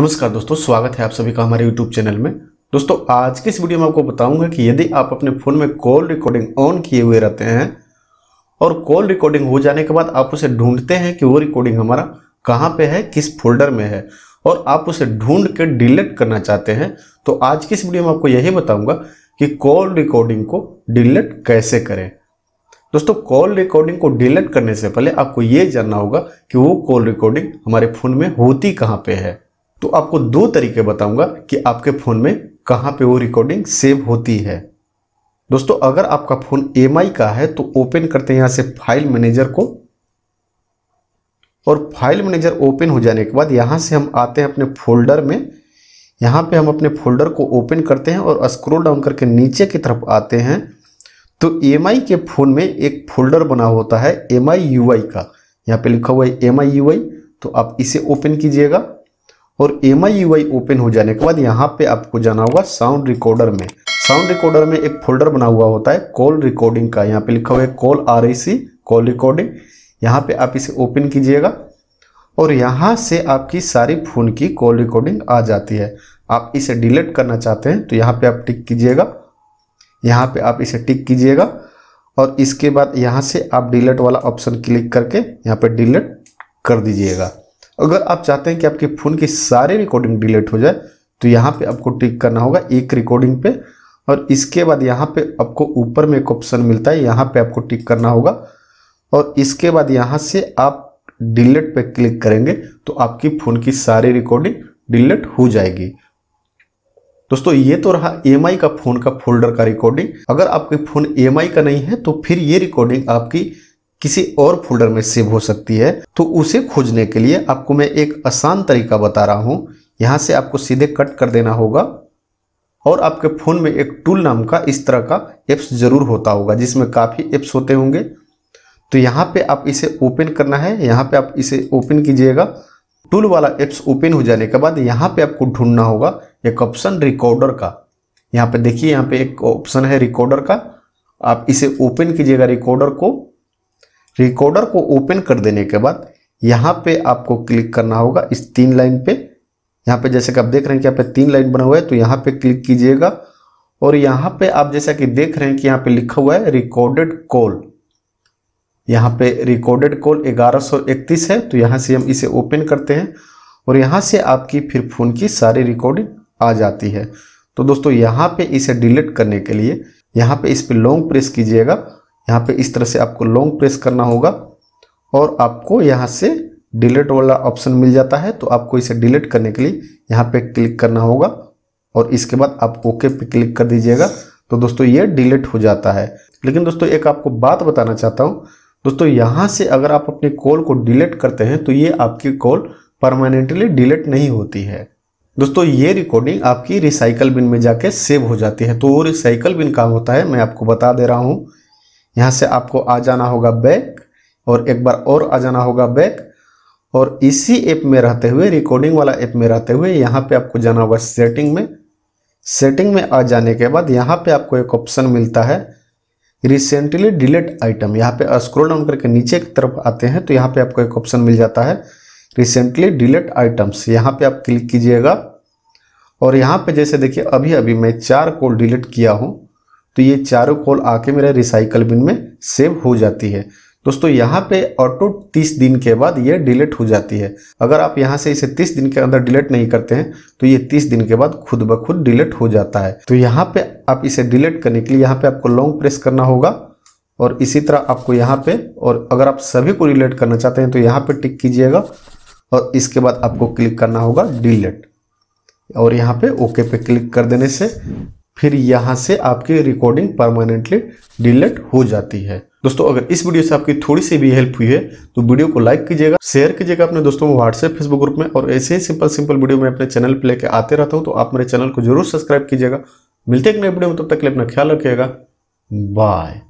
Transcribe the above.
नमस्कार दोस्तों स्वागत है आप सभी का हमारे YouTube चैनल में दोस्तों आज की इस वीडियो में आपको बताऊंगा कि यदि आप अपने फ़ोन में कॉल रिकॉर्डिंग ऑन किए हुए रहते हैं और कॉल रिकॉर्डिंग हो जाने के बाद आप उसे ढूंढते हैं कि वो रिकॉर्डिंग हमारा कहाँ पे है किस फोल्डर में है और आप उसे ढूंढ के डिलीट करना चाहते हैं तो आज की इस वीडियो में आपको यही बताऊँगा कि कॉल रिकॉर्डिंग को डिलीट कैसे करें दोस्तों कॉल रिकॉर्डिंग को डिलीट करने से पहले आपको ये जानना होगा कि वो कॉल रिकॉर्डिंग हमारे फ़ोन में होती कहाँ पे है तो आपको दो तरीके बताऊंगा कि आपके फ़ोन में कहां पे वो रिकॉर्डिंग सेव होती है दोस्तों अगर आपका फ़ोन एम का है तो ओपन करते हैं यहां से फाइल मैनेजर को और फाइल मैनेजर ओपन हो जाने के बाद यहां से हम आते हैं अपने फोल्डर में यहां पे हम अपने फोल्डर को ओपन करते हैं और स्क्रोल डाउन करके नीचे की तरफ आते हैं तो एम के फ़ोन में एक फोल्डर बना होता है एम आई का यहाँ पे लिखा हुआ है एम आई तो आप इसे ओपन कीजिएगा और M I U I open हो जाने के बाद यहाँ पे आपको जाना होगा साउंड रिकॉर्डर में साउंड रिकॉर्डर में एक फोल्डर बना हुआ होता है कॉल रिकॉर्डिंग का यहाँ पे लिखा हुआ है call R I C call recording यहाँ पे आप इसे ओपन कीजिएगा और यहाँ से आपकी सारी फ़ोन की कॉल रिकॉर्डिंग आ जाती है आप इसे डिलीट करना चाहते हैं तो यहाँ पे आप टिक कीजिएगा यहाँ पे आप इसे टिक कीजिएगा और इसके बाद यहाँ से आप डिलीट वाला ऑप्शन क्लिक करके यहाँ पे डिलीट कर दीजिएगा अगर आप चाहते हैं कि आपके फ़ोन की सारी रिकॉर्डिंग डिलीट हो जाए तो यहाँ पे आपको टिक करना होगा एक रिकॉर्डिंग पे और इसके बाद यहाँ पे आपको ऊपर में एक ऑप्शन मिलता है यहाँ पे आपको टिक करना होगा और इसके बाद यहाँ से आप डिलीट पे क्लिक करेंगे तो आपकी फ़ोन की सारी रिकॉर्डिंग डिलीट हो जाएगी दोस्तों ये तो रहा एम e का फ़ोन का फोल्डर का रिकॉर्डिंग अगर आपके फ़ोन एम e का नहीं है तो फिर ये रिकॉर्डिंग आपकी किसी और फोल्डर में सेव हो सकती है तो उसे खोजने के लिए आपको मैं एक आसान तरीका बता रहा हूँ यहाँ से आपको सीधे कट कर देना होगा और आपके फ़ोन में एक टूल नाम का इस तरह का एप्स ज़रूर होता होगा जिसमें काफ़ी एप्स होते होंगे तो यहाँ पे आप इसे ओपन करना है यहाँ पे आप इसे ओपन कीजिएगा टूल वाला एप्स ओपन हो जाने के बाद यहाँ पे आपको ढूंढना होगा एक ऑप्शन रिकॉर्डर का यहाँ पे देखिए यहाँ पे एक ऑप्शन है रिकॉर्डर का आप इसे ओपन कीजिएगा रिकॉर्डर को रिकॉर्डर को ओपन कर देने के बाद यहाँ पे आपको क्लिक करना होगा इस तीन लाइन पे यहाँ पे जैसे कि आप देख रहे हैं कि यहाँ पे तीन लाइन बना हुआ है तो यहाँ पे क्लिक कीजिएगा और यहाँ पे आप जैसा कि देख रहे हैं कि यहाँ पे लिखा हुआ है रिकॉर्डेड कॉल यहाँ पे रिकॉर्डेड कॉल 1131 है तो यहाँ से हम इसे ओपन करते हैं और यहाँ से आपकी फिर फ़ोन की सारी रिकॉर्डिंग आ जाती है तो दोस्तों यहाँ पे इसे डिलीट करने के लिए यहाँ पे इस पर लॉन्ग प्रेस कीजिएगा यहाँ पे इस तरह से आपको लॉन्ग प्रेस करना होगा और आपको यहाँ से डिलीट वाला ऑप्शन मिल जाता है तो आपको इसे डिलीट करने के लिए यहाँ पे क्लिक करना होगा और इसके बाद आप ओके पे क्लिक कर दीजिएगा तो दोस्तों ये डिलीट हो जाता है लेकिन दोस्तों एक आपको बात बताना चाहता हूँ दोस्तों यहाँ से अगर आप अपने कॉल को डिलीट करते हैं तो ये आपकी कॉल परमानेंटली डिलीट नहीं होती है दोस्तों ये रिकॉर्डिंग आपकी रिसाइकल बिन में जाके सेव हो जाती है तो वो रिसाइकल बिन काम होता है मैं आपको बता दे रहा हूँ यहाँ से आपको आ जाना होगा बैक और एक बार और आ जाना होगा बैक और इसी ऐप में रहते हुए रिकॉर्डिंग वाला ऐप में रहते हुए यहाँ पे आपको जाना होगा सेटिंग में सेटिंग में आ जाने के बाद यहाँ पे आपको एक ऑप्शन मिलता है रिसेंटली डिलीट आइटम यहाँ पे स्क्रोल डाउन करके नीचे की तरफ आते हैं तो यहाँ पे आपको एक ऑप्शन मिल जाता है रिसेंटली डिलीट आइटम्स यहाँ पे आप क्लिक कीजिएगा और यहाँ पे जैसे देखिए अभी अभी मैं चार कोल डिलीट किया हूँ तो ये चारों कॉल आके मेरे रिसाइकल बिन में सेव हो जाती है दोस्तों यहाँ पे ऑटो 30 दिन के बाद ये डिलीट हो जाती है अगर आप यहाँ से इसे 30 दिन के अंदर डिलीट नहीं करते हैं तो ये 30 दिन के बाद खुद ब खुद डिलीट हो जाता है तो यहाँ पे आप इसे डिलीट करने के लिए यहाँ पे आपको लॉन्ग प्रेस करना होगा और इसी तरह आपको यहाँ पे और अगर आप सभी को डिलीट करना चाहते हैं तो यहाँ पे टिक कीजिएगा और इसके बाद आपको क्लिक करना होगा डिलीट और यहाँ पे ओके पे क्लिक कर देने से फिर यहाँ से आपकी रिकॉर्डिंग परमानेंटली डिलीट हो जाती है दोस्तों अगर इस वीडियो से आपकी थोड़ी सी भी हेल्प हुई है तो वीडियो को लाइक कीजिएगा शेयर कीजिएगा अपने दोस्तों को व्हाट्सएप फेसबुक ग्रुप में और ऐसे ही सिंपल सिंपल वीडियो मैं अपने चैनल पर लेकर आते रहता हूँ तो आप मेरे चैनल को जरूर सब्सक्राइब कीजिएगा मिलते हैं नए वीडियो में तब के तक अपना ख्याल रखिएगा बाय